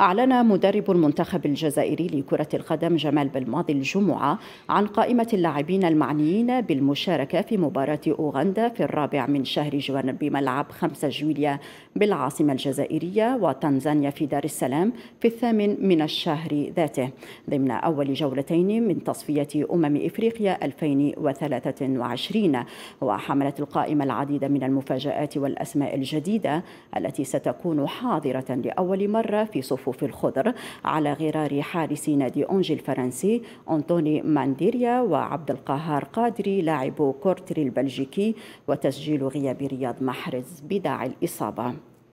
أعلن مدرب المنتخب الجزائري لكرة القدم جمال بالماضي الجمعة عن قائمة اللاعبين المعنيين بالمشاركة في مباراة أوغندا في الرابع من شهر جوان بملعب 5 جويليا بالعاصمة الجزائرية وتنزانيا في دار السلام في الثامن من الشهر ذاته ضمن أول جولتين من تصفية أمم إفريقيا 2023 وحملت القائمة العديد من المفاجآت والأسماء الجديدة التي ستكون حاضرة لأول مرة في صفوف في الخضر على غرار حارس نادي أونجي الفرنسي أنطوني مانديريا وعبد القهار قادري لاعب كورتري البلجيكي وتسجيل غياب رياض محرز بداعي الإصابة